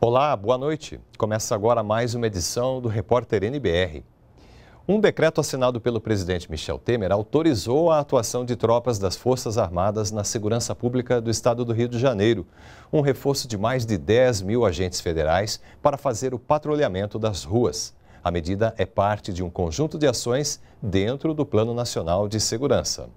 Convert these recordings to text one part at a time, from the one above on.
Olá, boa noite. Começa agora mais uma edição do Repórter NBR. Um decreto assinado pelo presidente Michel Temer autorizou a atuação de tropas das Forças Armadas na segurança pública do estado do Rio de Janeiro. Um reforço de mais de 10 mil agentes federais para fazer o patrulhamento das ruas. A medida é parte de um conjunto de ações dentro do Plano Nacional de Segurança.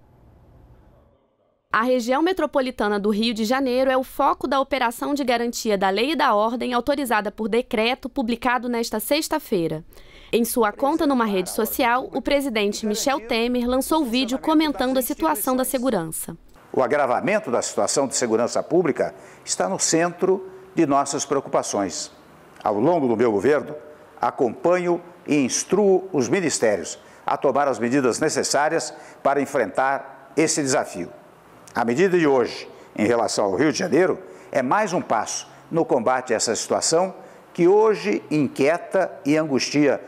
A região metropolitana do Rio de Janeiro é o foco da operação de garantia da lei e da ordem autorizada por decreto publicado nesta sexta-feira. Em sua conta numa rede social, o presidente Michel Temer lançou vídeo comentando a situação da segurança. O agravamento da situação de segurança pública está no centro de nossas preocupações. Ao longo do meu governo, acompanho e instruo os ministérios a tomar as medidas necessárias para enfrentar esse desafio. A medida de hoje, em relação ao Rio de Janeiro, é mais um passo no combate a essa situação que hoje inquieta e angustia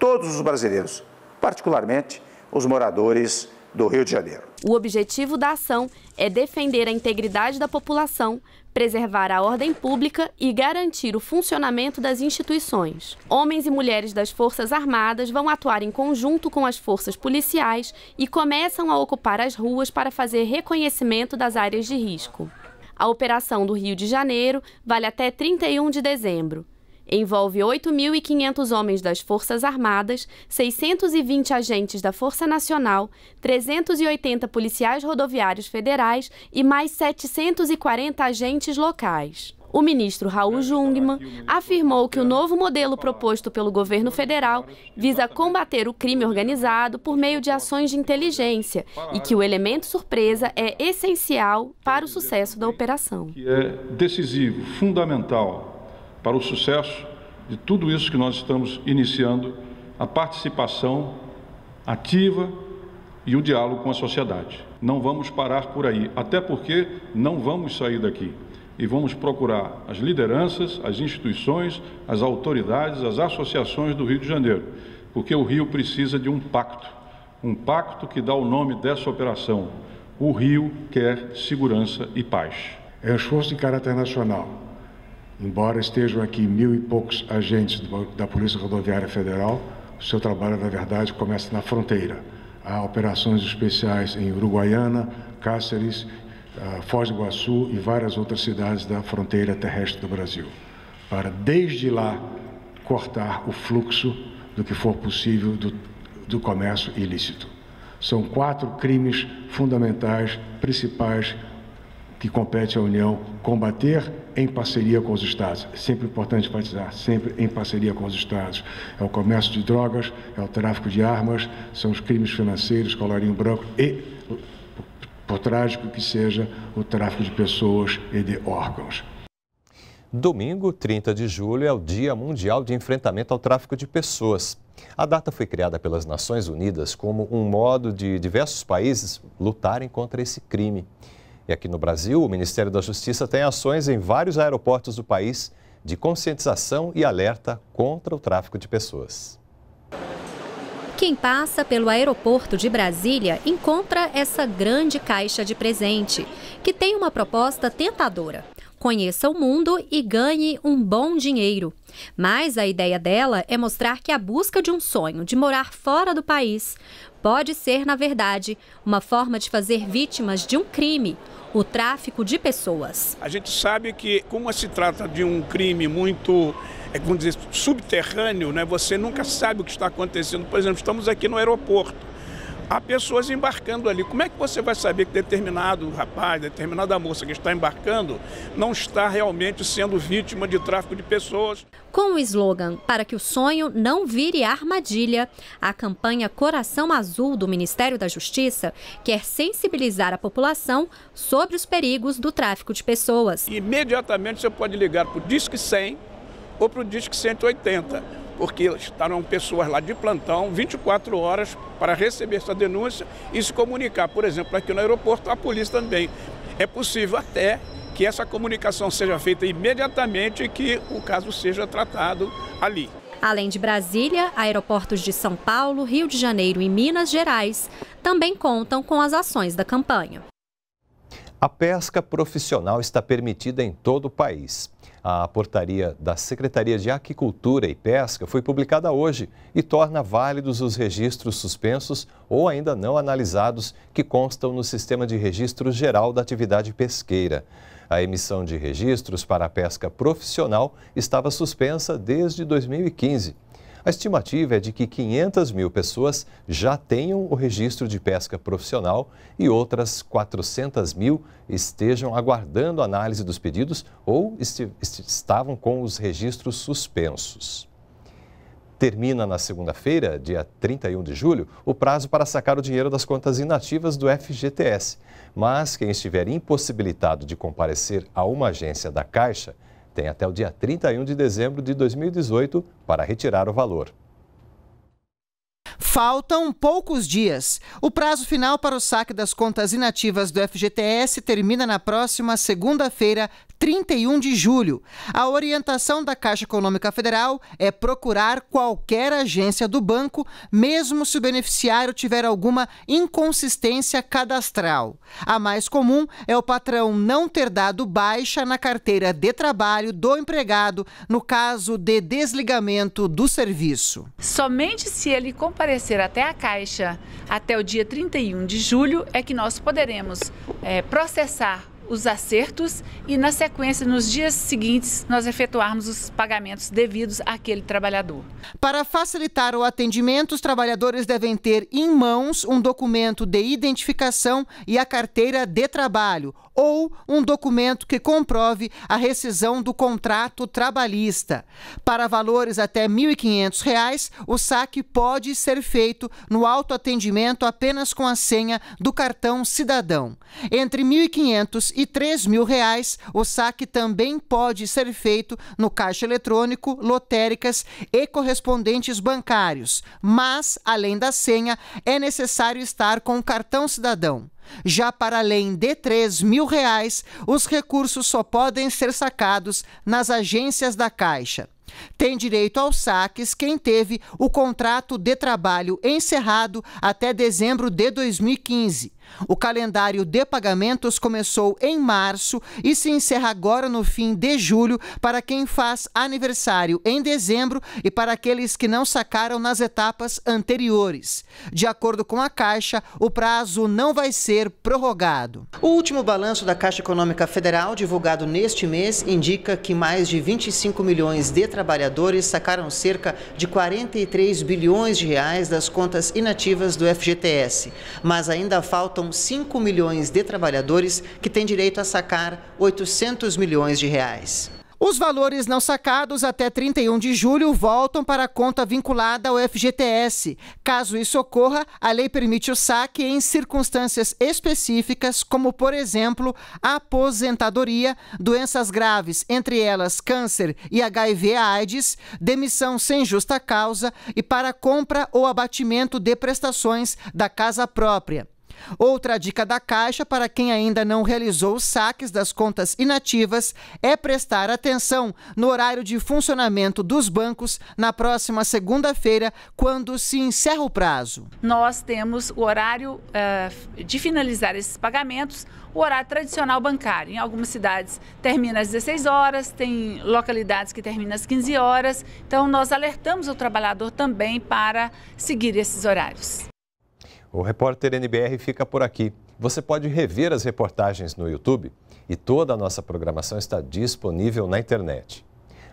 todos os brasileiros, particularmente os moradores do Rio de Janeiro. O objetivo da ação é defender a integridade da população, preservar a ordem pública e garantir o funcionamento das instituições. Homens e mulheres das Forças Armadas vão atuar em conjunto com as forças policiais e começam a ocupar as ruas para fazer reconhecimento das áreas de risco. A operação do Rio de Janeiro vale até 31 de dezembro. Envolve 8.500 homens das Forças Armadas, 620 agentes da Força Nacional, 380 policiais rodoviários federais e mais 740 agentes locais. O ministro Raul Jungmann afirmou que o novo modelo proposto pelo governo federal visa combater o crime organizado por meio de ações de inteligência e que o elemento surpresa é essencial para o sucesso da operação. É decisivo, fundamental para o sucesso de tudo isso que nós estamos iniciando, a participação ativa e o diálogo com a sociedade. Não vamos parar por aí, até porque não vamos sair daqui. E vamos procurar as lideranças, as instituições, as autoridades, as associações do Rio de Janeiro, porque o Rio precisa de um pacto, um pacto que dá o nome dessa operação. O Rio quer segurança e paz. É um esforço de caráter nacional Embora estejam aqui mil e poucos agentes da Polícia Rodoviária Federal, o seu trabalho, na verdade, começa na fronteira. Há operações especiais em Uruguaiana, Cáceres, ah, Foz do Iguaçu e várias outras cidades da fronteira terrestre do Brasil, para desde lá cortar o fluxo do que for possível do, do comércio ilícito. São quatro crimes fundamentais, principais, que compete à União combater em parceria com os Estados. É sempre importante enfatizar, sempre em parceria com os Estados. É o comércio de drogas, é o tráfico de armas, são os crimes financeiros, colarinho branco e, por trágico que seja, o tráfico de pessoas e de órgãos. Domingo, 30 de julho, é o Dia Mundial de Enfrentamento ao Tráfico de Pessoas. A data foi criada pelas Nações Unidas como um modo de diversos países lutarem contra esse crime. E aqui no Brasil, o Ministério da Justiça tem ações em vários aeroportos do país de conscientização e alerta contra o tráfico de pessoas. Quem passa pelo aeroporto de Brasília encontra essa grande caixa de presente, que tem uma proposta tentadora conheça o mundo e ganhe um bom dinheiro. Mas a ideia dela é mostrar que a busca de um sonho de morar fora do país pode ser, na verdade, uma forma de fazer vítimas de um crime, o tráfico de pessoas. A gente sabe que, como se trata de um crime muito é como dizer, subterrâneo, né? você nunca sabe o que está acontecendo. Por exemplo, estamos aqui no aeroporto há pessoas embarcando ali. Como é que você vai saber que determinado rapaz, determinada moça que está embarcando, não está realmente sendo vítima de tráfico de pessoas? Com o slogan Para que o sonho não vire armadilha, a campanha Coração Azul do Ministério da Justiça quer sensibilizar a população sobre os perigos do tráfico de pessoas. Imediatamente você pode ligar para o Disque 100 ou para o Disque 180 porque estarão pessoas lá de plantão 24 horas para receber essa denúncia e se comunicar. Por exemplo, aqui no aeroporto, a polícia também. É possível até que essa comunicação seja feita imediatamente e que o caso seja tratado ali. Além de Brasília, aeroportos de São Paulo, Rio de Janeiro e Minas Gerais também contam com as ações da campanha. A pesca profissional está permitida em todo o país. A portaria da Secretaria de Aquicultura e Pesca foi publicada hoje e torna válidos os registros suspensos ou ainda não analisados que constam no Sistema de Registro Geral da Atividade Pesqueira. A emissão de registros para a pesca profissional estava suspensa desde 2015. A estimativa é de que 500 mil pessoas já tenham o registro de pesca profissional e outras 400 mil estejam aguardando a análise dos pedidos ou est est estavam com os registros suspensos. Termina na segunda-feira, dia 31 de julho, o prazo para sacar o dinheiro das contas inativas do FGTS. Mas quem estiver impossibilitado de comparecer a uma agência da Caixa tem até o dia 31 de dezembro de 2018 para retirar o valor. Faltam poucos dias. O prazo final para o saque das contas inativas do FGTS termina na próxima segunda-feira, 31 de julho. A orientação da Caixa Econômica Federal é procurar qualquer agência do banco, mesmo se o beneficiário tiver alguma inconsistência cadastral. A mais comum é o patrão não ter dado baixa na carteira de trabalho do empregado no caso de desligamento do serviço. Somente se ele comparecer até a Caixa até o dia 31 de julho é que nós poderemos é, processar os acertos e, na sequência, nos dias seguintes, nós efetuarmos os pagamentos devidos àquele trabalhador. Para facilitar o atendimento, os trabalhadores devem ter em mãos um documento de identificação e a carteira de trabalho ou um documento que comprove a rescisão do contrato trabalhista. Para valores até R$ 1.500, o saque pode ser feito no autoatendimento apenas com a senha do cartão cidadão. Entre R$ 1.500 e e R$ mil reais. O saque também pode ser feito no caixa eletrônico, lotéricas e correspondentes bancários. Mas, além da senha, é necessário estar com o cartão cidadão. Já para além de R$ mil reais, os recursos só podem ser sacados nas agências da Caixa. Tem direito aos saques quem teve o contrato de trabalho encerrado até dezembro de 2015 o calendário de pagamentos começou em março e se encerra agora no fim de julho para quem faz aniversário em dezembro e para aqueles que não sacaram nas etapas anteriores. De acordo com a Caixa, o prazo não vai ser prorrogado. O último balanço da Caixa Econômica Federal, divulgado neste mês, indica que mais de 25 milhões de trabalhadores sacaram cerca de 43 bilhões de reais das contas inativas do FGTS. Mas ainda faltam faltam 5 milhões de trabalhadores que têm direito a sacar 800 milhões de reais. Os valores não sacados até 31 de julho voltam para a conta vinculada ao FGTS. Caso isso ocorra, a lei permite o saque em circunstâncias específicas, como, por exemplo, aposentadoria, doenças graves, entre elas câncer e HIV-AIDS, demissão sem justa causa e para compra ou abatimento de prestações da casa própria. Outra dica da Caixa para quem ainda não realizou os saques das contas inativas é prestar atenção no horário de funcionamento dos bancos na próxima segunda-feira, quando se encerra o prazo. Nós temos o horário uh, de finalizar esses pagamentos, o horário tradicional bancário. Em algumas cidades termina às 16 horas, tem localidades que termina às 15 horas. Então, nós alertamos o trabalhador também para seguir esses horários. O repórter NBR fica por aqui. Você pode rever as reportagens no YouTube e toda a nossa programação está disponível na internet.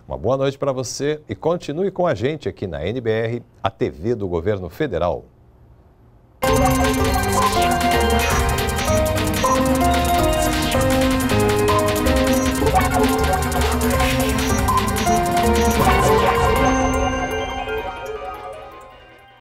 Uma boa noite para você e continue com a gente aqui na NBR, a TV do Governo Federal.